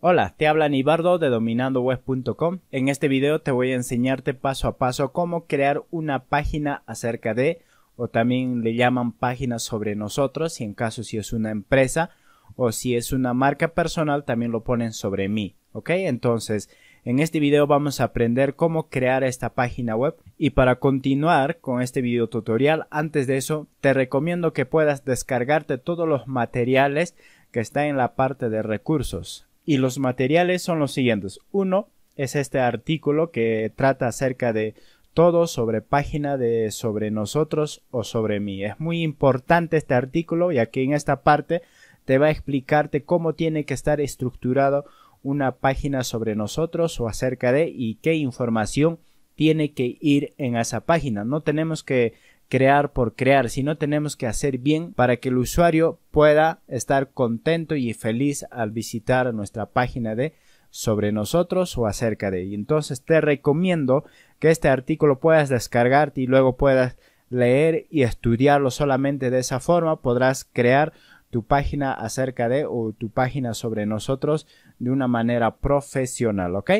Hola, te habla Nibardo de dominandoweb.com. En este video te voy a enseñarte paso a paso cómo crear una página acerca de o también le llaman páginas sobre nosotros, y en caso si es una empresa o si es una marca personal también lo ponen sobre mí, ¿ok? Entonces, en este video vamos a aprender cómo crear esta página web y para continuar con este video tutorial, antes de eso te recomiendo que puedas descargarte todos los materiales que está en la parte de recursos. Y los materiales son los siguientes. Uno es este artículo que trata acerca de todo sobre página de sobre nosotros o sobre mí. Es muy importante este artículo ya que en esta parte te va a explicarte cómo tiene que estar estructurado una página sobre nosotros o acerca de y qué información tiene que ir en esa página. No tenemos que crear por crear, si no tenemos que hacer bien para que el usuario pueda estar contento y feliz al visitar nuestra página de sobre nosotros o acerca de. Y entonces te recomiendo que este artículo puedas descargarte y luego puedas leer y estudiarlo solamente de esa forma podrás crear tu página acerca de o tu página sobre nosotros de una manera profesional, ¿ok?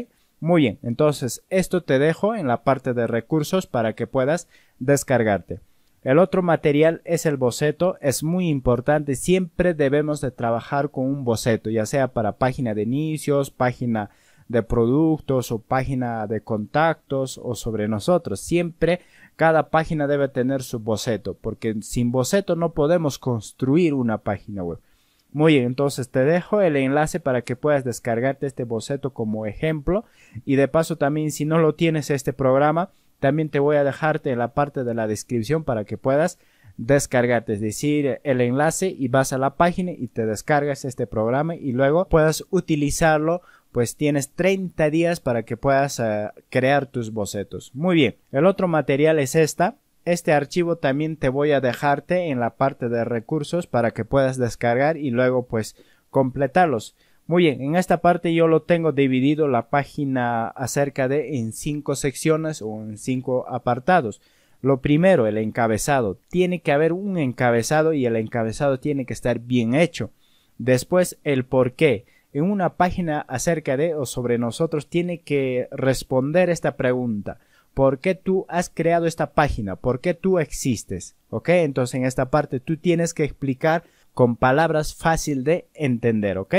Muy bien, entonces esto te dejo en la parte de recursos para que puedas descargarte. El otro material es el boceto, es muy importante, siempre debemos de trabajar con un boceto, ya sea para página de inicios, página de productos o página de contactos o sobre nosotros. Siempre cada página debe tener su boceto, porque sin boceto no podemos construir una página web. Muy bien, entonces te dejo el enlace para que puedas descargarte este boceto como ejemplo y de paso también si no lo tienes este programa también te voy a dejarte en la parte de la descripción para que puedas descargarte, es decir, el enlace y vas a la página y te descargas este programa y luego puedas utilizarlo, pues tienes 30 días para que puedas eh, crear tus bocetos. Muy bien, el otro material es esta. Este archivo también te voy a dejarte en la parte de recursos para que puedas descargar y luego pues completarlos. Muy bien, en esta parte yo lo tengo dividido la página acerca de en cinco secciones o en cinco apartados. Lo primero, el encabezado. Tiene que haber un encabezado y el encabezado tiene que estar bien hecho. Después, el por qué. En una página acerca de o sobre nosotros tiene que responder esta pregunta. ¿Por qué tú has creado esta página? ¿Por qué tú existes? ¿Ok? Entonces en esta parte tú tienes que explicar con palabras fácil de entender. ¿Ok?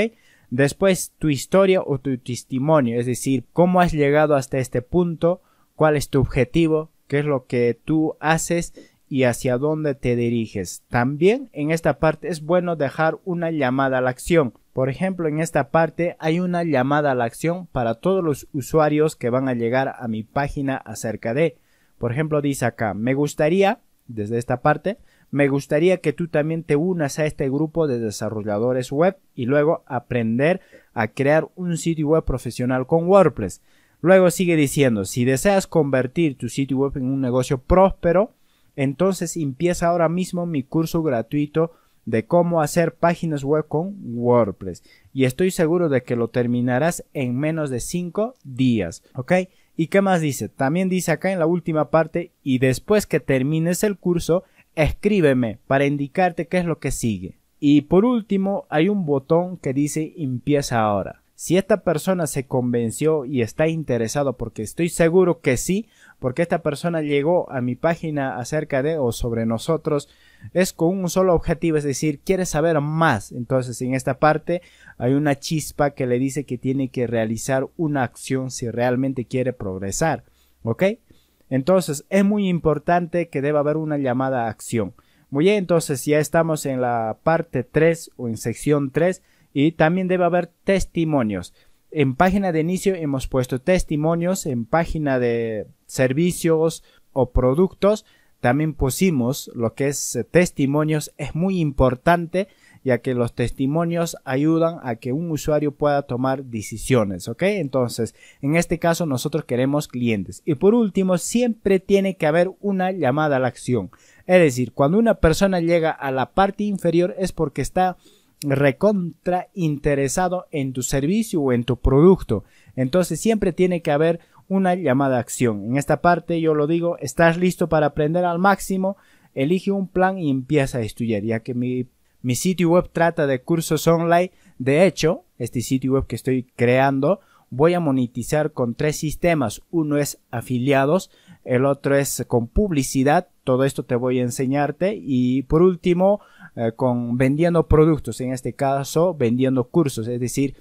Después tu historia o tu testimonio, es decir, cómo has llegado hasta este punto, cuál es tu objetivo, qué es lo que tú haces y hacia dónde te diriges. También en esta parte es bueno dejar una llamada a la acción. Por ejemplo, en esta parte hay una llamada a la acción para todos los usuarios que van a llegar a mi página acerca de. Por ejemplo, dice acá, me gustaría, desde esta parte, me gustaría que tú también te unas a este grupo de desarrolladores web y luego aprender a crear un sitio web profesional con WordPress. Luego sigue diciendo, si deseas convertir tu sitio web en un negocio próspero, entonces empieza ahora mismo mi curso gratuito de cómo hacer páginas web con WordPress. Y estoy seguro de que lo terminarás en menos de 5 días. ¿Ok? ¿Y qué más dice? También dice acá en la última parte, y después que termines el curso, Escríbeme para indicarte qué es lo que sigue. Y por último, hay un botón que dice empieza ahora. Si esta persona se convenció y está interesado, porque estoy seguro que sí, porque esta persona llegó a mi página acerca de o sobre nosotros, es con un solo objetivo, es decir, quiere saber más. Entonces, en esta parte hay una chispa que le dice que tiene que realizar una acción si realmente quiere progresar. ¿Ok? Entonces es muy importante que deba haber una llamada a acción. Muy bien, entonces ya estamos en la parte 3 o en sección 3 y también debe haber testimonios. En página de inicio hemos puesto testimonios, en página de servicios o productos también pusimos lo que es eh, testimonios. Es muy importante ya que los testimonios ayudan a que un usuario pueda tomar decisiones, ¿ok? Entonces, en este caso nosotros queremos clientes. Y por último, siempre tiene que haber una llamada a la acción. Es decir, cuando una persona llega a la parte inferior es porque está recontra interesado en tu servicio o en tu producto. Entonces siempre tiene que haber una llamada a acción. En esta parte yo lo digo, estás listo para aprender al máximo, elige un plan y empieza a estudiar, ya que mi mi sitio web trata de cursos online. De hecho, este sitio web que estoy creando voy a monetizar con tres sistemas. Uno es afiliados, el otro es con publicidad. Todo esto te voy a enseñarte. Y por último, eh, con vendiendo productos. En este caso, vendiendo cursos. Es decir,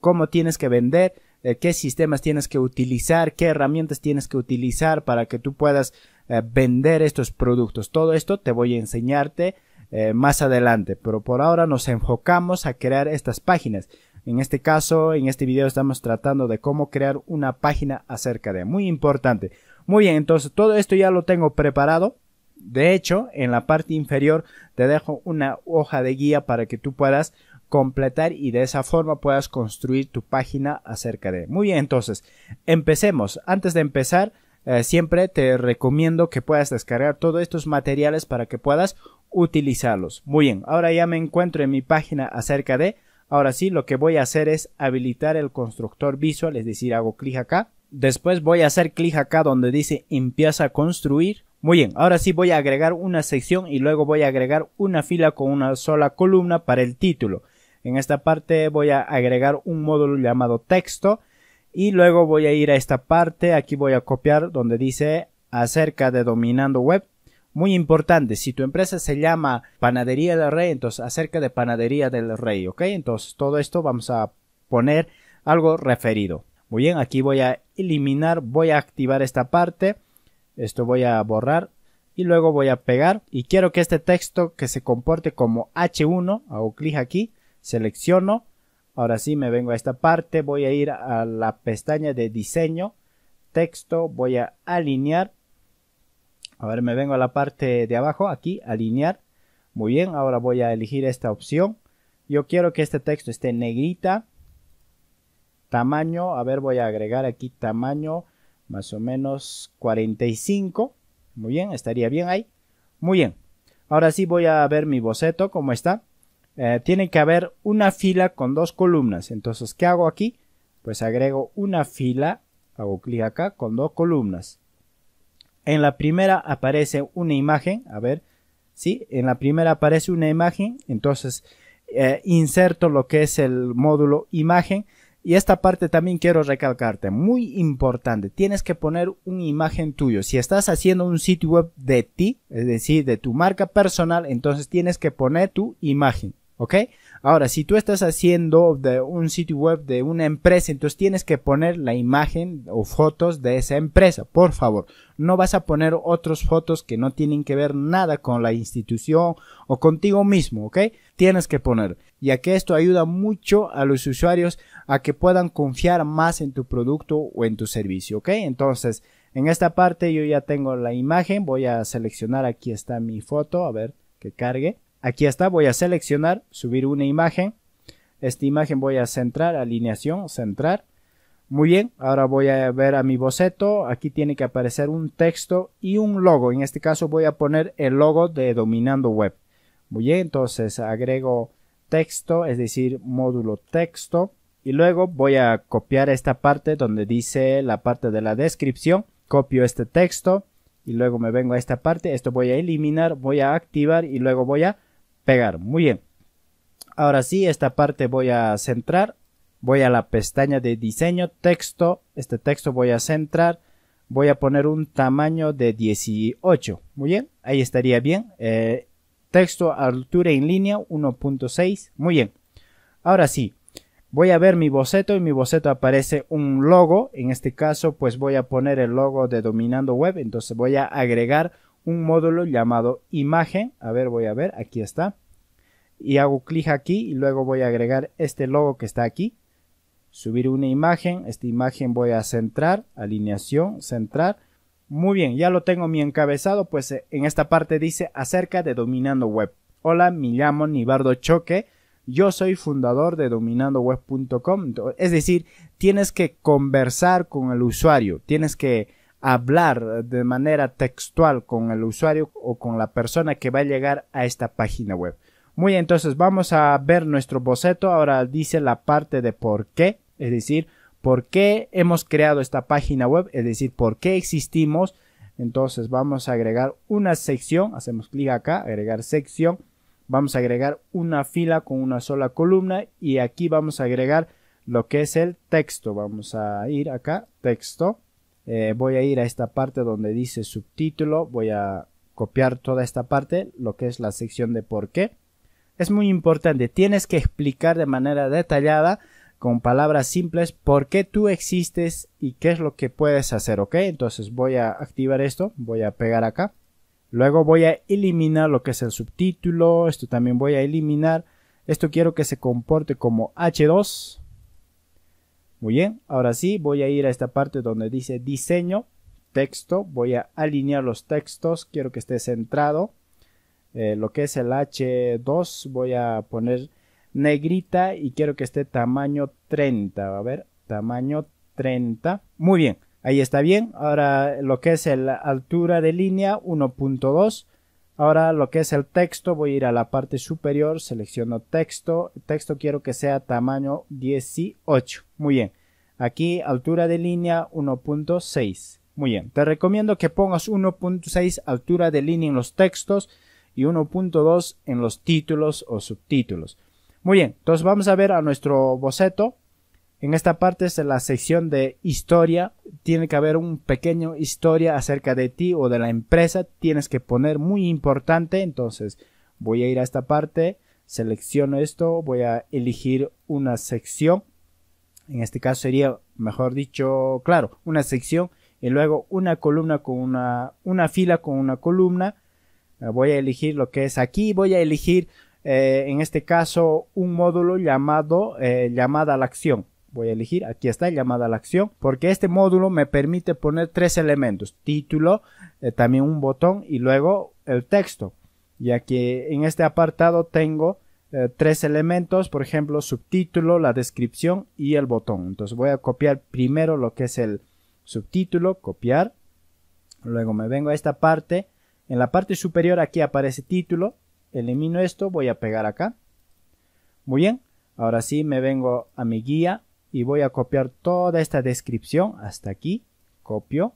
cómo tienes que vender, eh, qué sistemas tienes que utilizar, qué herramientas tienes que utilizar para que tú puedas eh, vender estos productos. Todo esto te voy a enseñarte eh, más adelante, pero por ahora nos enfocamos a crear estas páginas. En este caso, en este video estamos tratando de cómo crear una página acerca de, muy importante. Muy bien, entonces todo esto ya lo tengo preparado. De hecho, en la parte inferior te dejo una hoja de guía para que tú puedas completar y de esa forma puedas construir tu página acerca de. Muy bien, entonces, empecemos. Antes de empezar, eh, siempre te recomiendo que puedas descargar todos estos materiales para que puedas utilizarlos. Muy bien, ahora ya me encuentro en mi página acerca de. Ahora sí, lo que voy a hacer es habilitar el constructor visual, es decir, hago clic acá. Después voy a hacer clic acá donde dice empieza a construir. Muy bien, ahora sí voy a agregar una sección y luego voy a agregar una fila con una sola columna para el título. En esta parte voy a agregar un módulo llamado texto y luego voy a ir a esta parte, aquí voy a copiar donde dice acerca de dominando web muy importante, si tu empresa se llama Panadería del Rey, entonces acerca de Panadería del Rey, ¿ok? Entonces todo esto vamos a poner algo referido. Muy bien, aquí voy a eliminar, voy a activar esta parte, esto voy a borrar y luego voy a pegar y quiero que este texto que se comporte como H1, hago clic aquí, selecciono, ahora sí me vengo a esta parte, voy a ir a la pestaña de diseño, texto, voy a alinear a ver, me vengo a la parte de abajo, aquí, alinear. Muy bien, ahora voy a elegir esta opción. Yo quiero que este texto esté negrita. Tamaño, a ver, voy a agregar aquí tamaño más o menos 45. Muy bien, estaría bien ahí. Muy bien. Ahora sí voy a ver mi boceto, cómo está. Eh, tiene que haber una fila con dos columnas. Entonces, ¿qué hago aquí? Pues agrego una fila, hago clic acá, con dos columnas. En la primera aparece una imagen, a ver, ¿sí? En la primera aparece una imagen, entonces eh, inserto lo que es el módulo imagen. Y esta parte también quiero recalcarte, muy importante, tienes que poner una imagen tuya. Si estás haciendo un sitio web de ti, es decir, de tu marca personal, entonces tienes que poner tu imagen, ¿ok? Ahora, si tú estás haciendo de un sitio web de una empresa, entonces tienes que poner la imagen o fotos de esa empresa, por favor. No vas a poner otras fotos que no tienen que ver nada con la institución o contigo mismo, ¿ok? Tienes que poner, ya que esto ayuda mucho a los usuarios a que puedan confiar más en tu producto o en tu servicio, ¿ok? Entonces, en esta parte yo ya tengo la imagen, voy a seleccionar, aquí está mi foto, a ver que cargue. Aquí está, voy a seleccionar, subir una imagen. Esta imagen voy a centrar, alineación, centrar. Muy bien, ahora voy a ver a mi boceto. Aquí tiene que aparecer un texto y un logo. En este caso voy a poner el logo de Dominando Web. Muy bien, entonces agrego texto, es decir, módulo texto. Y luego voy a copiar esta parte donde dice la parte de la descripción. Copio este texto y luego me vengo a esta parte. Esto voy a eliminar, voy a activar y luego voy a pegar. Muy bien. Ahora sí, esta parte voy a centrar. Voy a la pestaña de diseño, texto. Este texto voy a centrar. Voy a poner un tamaño de 18. Muy bien, ahí estaría bien. Eh, texto altura en línea 1.6. Muy bien. Ahora sí, voy a ver mi boceto. y mi boceto aparece un logo. En este caso, pues voy a poner el logo de Dominando Web. Entonces voy a agregar un módulo llamado imagen. A ver, voy a ver, aquí está. Y hago clic aquí y luego voy a agregar este logo que está aquí. Subir una imagen, esta imagen voy a centrar, alineación, centrar. Muy bien, ya lo tengo mi encabezado, pues eh, en esta parte dice acerca de Dominando Web. Hola, me llamo Nibardo Choque. Yo soy fundador de dominandoweb.com. Es decir, tienes que conversar con el usuario, tienes que hablar de manera textual con el usuario o con la persona que va a llegar a esta página web. Muy entonces vamos a ver nuestro boceto. Ahora dice la parte de por qué, es decir, por qué hemos creado esta página web, es decir, por qué existimos. Entonces vamos a agregar una sección, hacemos clic acá, agregar sección. Vamos a agregar una fila con una sola columna y aquí vamos a agregar lo que es el texto. Vamos a ir acá, texto eh, voy a ir a esta parte donde dice subtítulo, voy a copiar toda esta parte, lo que es la sección de por qué. Es muy importante, tienes que explicar de manera detallada, con palabras simples, por qué tú existes y qué es lo que puedes hacer, ¿ok? Entonces voy a activar esto, voy a pegar acá. Luego voy a eliminar lo que es el subtítulo, esto también voy a eliminar. Esto quiero que se comporte como H2. Muy bien, ahora sí voy a ir a esta parte donde dice diseño, texto, voy a alinear los textos, quiero que esté centrado. Eh, lo que es el H2 voy a poner negrita y quiero que esté tamaño 30, a ver, tamaño 30. Muy bien, ahí está bien. Ahora lo que es la altura de línea 1.2 Ahora lo que es el texto, voy a ir a la parte superior, selecciono texto, texto quiero que sea tamaño 18. Muy bien. Aquí altura de línea 1.6. Muy bien. Te recomiendo que pongas 1.6 altura de línea en los textos y 1.2 en los títulos o subtítulos. Muy bien. Entonces vamos a ver a nuestro boceto. En esta parte es la sección de historia. Tiene que haber un pequeño historia acerca de ti o de la empresa. Tienes que poner muy importante. Entonces voy a ir a esta parte. Selecciono esto. Voy a elegir una sección. En este caso sería, mejor dicho, claro, una sección. Y luego una columna con una, una fila con una columna. Voy a elegir lo que es aquí. Voy a elegir, eh, en este caso, un módulo llamado eh, llamada a la acción voy a elegir, aquí está llamada a la acción, porque este módulo me permite poner tres elementos, título, eh, también un botón y luego el texto, ya que en este apartado tengo eh, tres elementos, por ejemplo, subtítulo, la descripción y el botón. Entonces voy a copiar primero lo que es el subtítulo, copiar, luego me vengo a esta parte, en la parte superior aquí aparece título, elimino esto, voy a pegar acá. Muy bien, ahora sí me vengo a mi guía, y voy a copiar toda esta descripción hasta aquí, copio,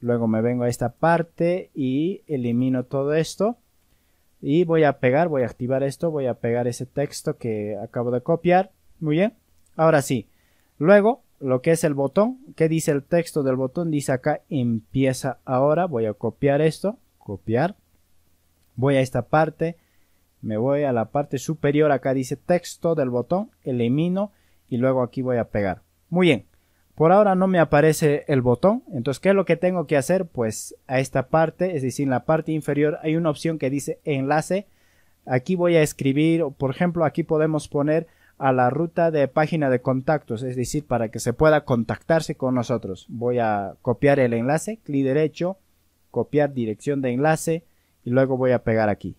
luego me vengo a esta parte y elimino todo esto y voy a pegar, voy a activar esto, voy a pegar ese texto que acabo de copiar, muy bien, ahora sí, luego lo que es el botón, que dice el texto del botón, dice acá empieza ahora, voy a copiar esto, copiar, voy a esta parte, me voy a la parte superior, acá dice texto del botón, elimino, y luego aquí voy a pegar. Muy bien. Por ahora no me aparece el botón, entonces ¿qué es lo que tengo que hacer? Pues a esta parte, es decir, en la parte inferior hay una opción que dice enlace. Aquí voy a escribir, por ejemplo, aquí podemos poner a la ruta de página de contactos, es decir, para que se pueda contactarse con nosotros. Voy a copiar el enlace, clic derecho, copiar dirección de enlace y luego voy a pegar aquí.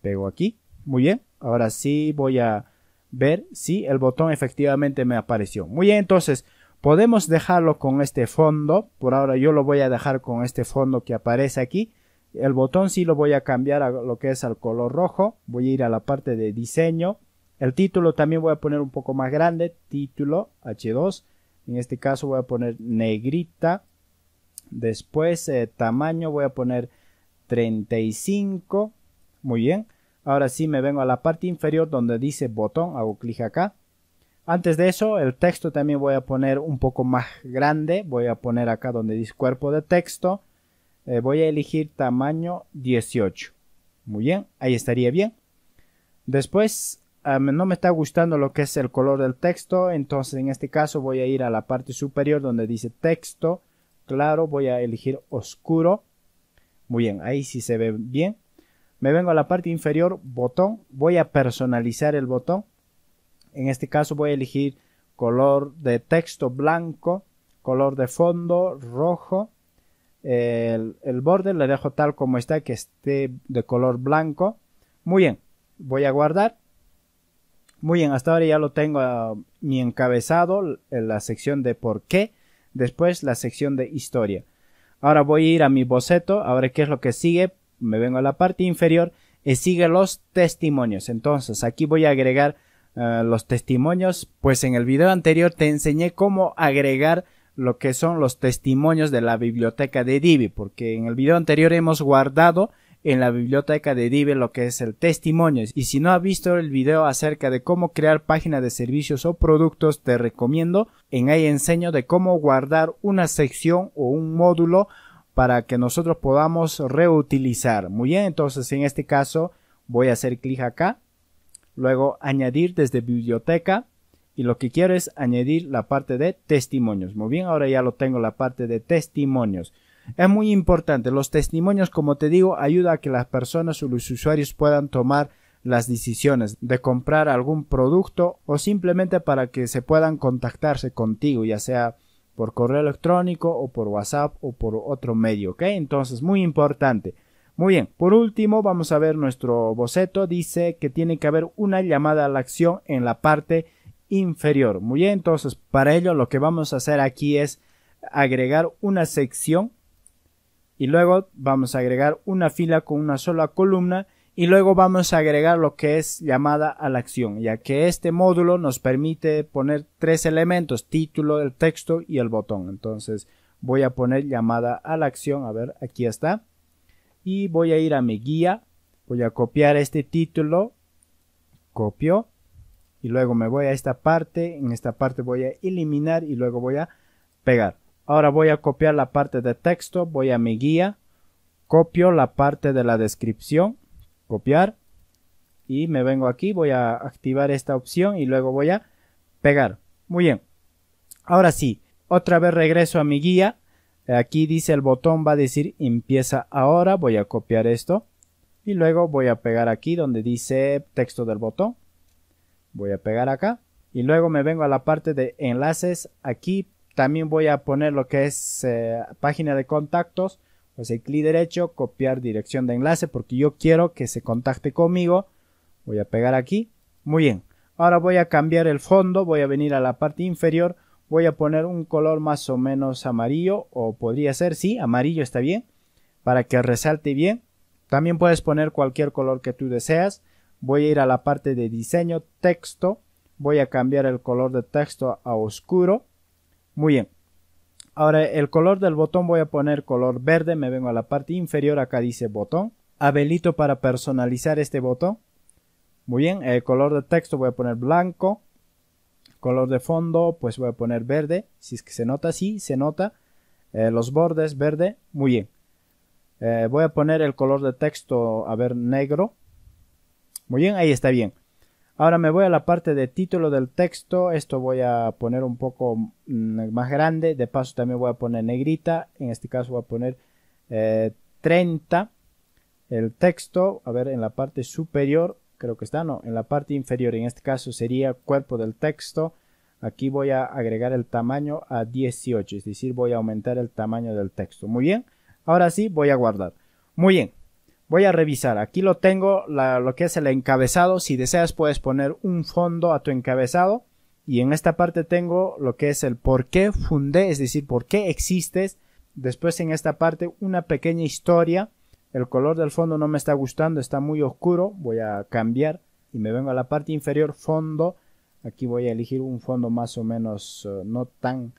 Pego aquí, muy bien. Ahora sí voy a ver si el botón efectivamente me apareció. Muy bien, entonces podemos dejarlo con este fondo. Por ahora yo lo voy a dejar con este fondo que aparece aquí. El botón sí lo voy a cambiar a lo que es al color rojo. Voy a ir a la parte de diseño. El título también voy a poner un poco más grande. Título H2. En este caso voy a poner negrita. Después eh, tamaño voy a poner 35. Muy bien. Ahora sí me vengo a la parte inferior donde dice botón, hago clic acá. Antes de eso, el texto también voy a poner un poco más grande. Voy a poner acá donde dice cuerpo de texto. Eh, voy a elegir tamaño 18. Muy bien, ahí estaría bien. Después, ah, no me está gustando lo que es el color del texto. Entonces, en este caso, voy a ir a la parte superior donde dice texto. Claro, voy a elegir oscuro. Muy bien, ahí sí se ve bien me vengo a la parte inferior, botón, voy a personalizar el botón. En este caso voy a elegir color de texto blanco, color de fondo rojo. El, borde le dejo tal como está, que esté de color blanco. Muy bien, voy a guardar. Muy bien, hasta ahora ya lo tengo ah, mi encabezado, en la sección de por qué, después la sección de historia. Ahora voy a ir a mi boceto, ahora qué es lo que sigue, me vengo a la parte inferior y sigue los testimonios. Entonces aquí voy a agregar eh, los testimonios, pues en el video anterior te enseñé cómo agregar lo que son los testimonios de la biblioteca de Divi, porque en el video anterior hemos guardado en la biblioteca de Divi lo que es el testimonio. Y si no has visto el video acerca de cómo crear páginas de servicios o productos, te recomiendo en ahí enseño de cómo guardar una sección o un módulo para que nosotros podamos reutilizar. Muy bien, entonces en este caso voy a hacer clic acá, luego añadir desde biblioteca y lo que quiero es añadir la parte de testimonios. Muy bien, ahora ya lo tengo la parte de testimonios. Es muy importante, los testimonios como te digo ayuda a que las personas o los usuarios puedan tomar las decisiones de comprar algún producto o simplemente para que se puedan contactarse contigo, ya sea por correo electrónico o por WhatsApp o por otro medio, ¿ok? Entonces, muy importante. Muy bien, por último vamos a ver nuestro boceto. Dice que tiene que haber una llamada a la acción en la parte inferior. Muy bien, entonces para ello lo que vamos a hacer aquí es agregar una sección y luego vamos a agregar una fila con una sola columna y luego vamos a agregar lo que es llamada a la acción, ya que este módulo nos permite poner tres elementos, título, el texto y el botón. Entonces voy a poner llamada a la acción, a ver, aquí está. Y voy a ir a mi guía, voy a copiar este título, copio, y luego me voy a esta parte, en esta parte voy a eliminar y luego voy a pegar. Ahora voy a copiar la parte de texto, voy a mi guía, copio la parte de la descripción, copiar y me vengo aquí, voy a activar esta opción y luego voy a pegar. Muy bien. Ahora sí, otra vez regreso a mi guía. Aquí dice el botón va a decir empieza ahora, voy a copiar esto y luego voy a pegar aquí donde dice texto del botón. Voy a pegar acá y luego me vengo a la parte de enlaces. Aquí también voy a poner lo que es eh, página de contactos. Pues Hacer clic derecho, copiar dirección de enlace porque yo quiero que se contacte conmigo. Voy a pegar aquí. Muy bien. Ahora voy a cambiar el fondo, voy a venir a la parte inferior, voy a poner un color más o menos amarillo o podría ser, sí, amarillo está bien, para que resalte bien. También puedes poner cualquier color que tú deseas. Voy a ir a la parte de diseño, texto, voy a cambiar el color de texto a oscuro. Muy bien. Ahora el color del botón voy a poner color verde, me vengo a la parte inferior, acá dice botón. Abelito para personalizar este botón. Muy bien, el color de texto voy a poner blanco. Color de fondo, pues voy a poner verde. Si es que se nota, sí, se nota. Eh, los bordes verde, muy bien. Eh, voy a poner el color de texto, a ver, negro. Muy bien, ahí está bien. Ahora me voy a la parte de título del texto, esto voy a poner un poco mm, más grande, de paso también voy a poner negrita, en este caso voy a poner 30 eh, el texto, a ver, en la parte superior, creo que está, no, en la parte inferior, en este caso sería cuerpo del texto, aquí voy a agregar el tamaño a 18, es decir, voy a aumentar el tamaño del texto. Muy bien, ahora sí voy a guardar. Muy bien, Voy a revisar. Aquí lo tengo, lo que es el encabezado. Si deseas puedes poner un fondo a tu encabezado. Y en esta parte tengo lo que es el por qué fundé, es decir, por qué existes. Después en esta parte una pequeña historia. El color del fondo no me está gustando, está muy oscuro. Voy a cambiar y me vengo a la parte inferior, fondo. Aquí voy a elegir un fondo más o menos eh, no tan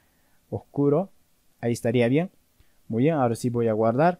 oscuro. Ahí estaría bien. Muy bien, ahora sí voy a guardar.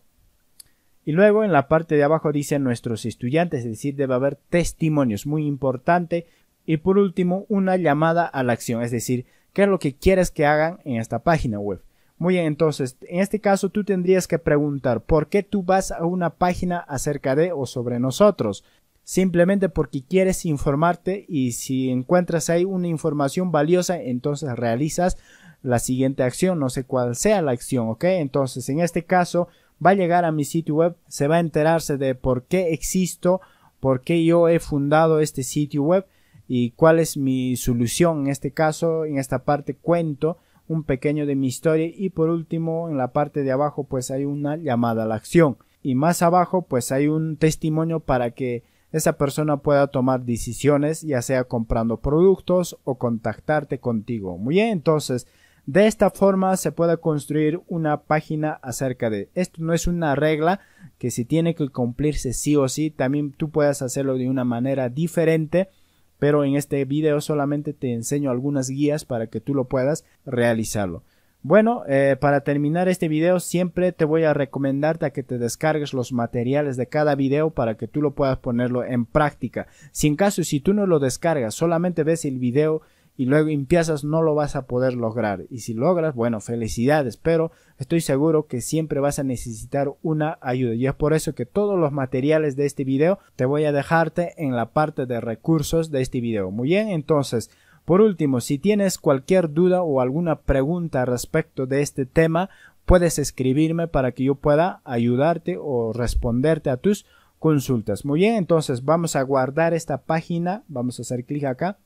Y luego en la parte de abajo dice nuestros estudiantes, es decir, debe haber testimonios, muy importante. Y por último, una llamada a la acción, es decir, qué es lo que quieres que hagan en esta página web. Muy bien, entonces, en este caso tú tendrías que preguntar por qué tú vas a una página acerca de o sobre nosotros. Simplemente porque quieres informarte y si encuentras ahí una información valiosa, entonces realizas la siguiente acción, no sé cuál sea la acción, ¿ok? Entonces, en este caso, va a llegar a mi sitio web, se va a enterarse de por qué existo, por qué yo he fundado este sitio web y cuál es mi solución. En este caso, en esta parte cuento un pequeño de mi historia y por último, en la parte de abajo, pues hay una llamada a la acción y más abajo, pues hay un testimonio para que esa persona pueda tomar decisiones, ya sea comprando productos o contactarte contigo. Muy bien, entonces de esta forma se puede construir una página acerca de esto. No es una regla que si tiene que cumplirse sí o sí, también tú puedes hacerlo de una manera diferente, pero en este video solamente te enseño algunas guías para que tú lo puedas realizarlo. Bueno, eh, para terminar este video siempre te voy a recomendarte a que te descargues los materiales de cada video para que tú lo puedas ponerlo en práctica. Si en caso si tú no lo descargas, solamente ves el video y luego empiezas no lo vas a poder lograr. Y si logras, bueno, felicidades, pero estoy seguro que siempre vas a necesitar una ayuda. Y es por eso que todos los materiales de este video te voy a dejarte en la parte de recursos de este video. Muy bien, entonces, por último, si tienes cualquier duda o alguna pregunta respecto de este tema, puedes escribirme para que yo pueda ayudarte o responderte a tus consultas. Muy bien, entonces vamos a guardar esta página, vamos a hacer clic acá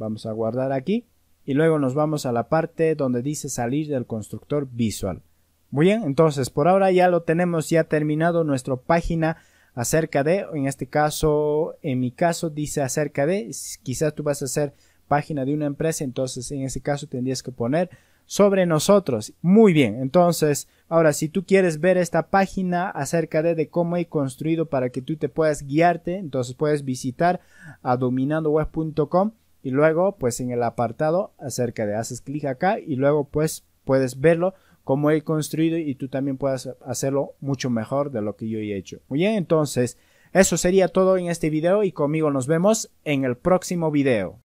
Vamos a guardar aquí y luego nos vamos a la parte donde dice salir del constructor visual. Muy bien, entonces por ahora ya lo tenemos ya terminado nuestra página acerca de, en este caso, en mi caso dice acerca de, quizás tú vas a hacer página de una empresa, entonces en ese caso tendrías que poner sobre nosotros. Muy bien, entonces, ahora si tú quieres ver esta página acerca de, de cómo he construido para que tú te puedas guiarte, entonces puedes visitar a dominandoweb.com y luego pues en el apartado acerca de haces clic acá y luego pues puedes verlo como he construido y tú también puedes hacerlo mucho mejor de lo que yo he hecho. Muy bien, entonces eso sería todo en este video y conmigo nos vemos en el próximo video.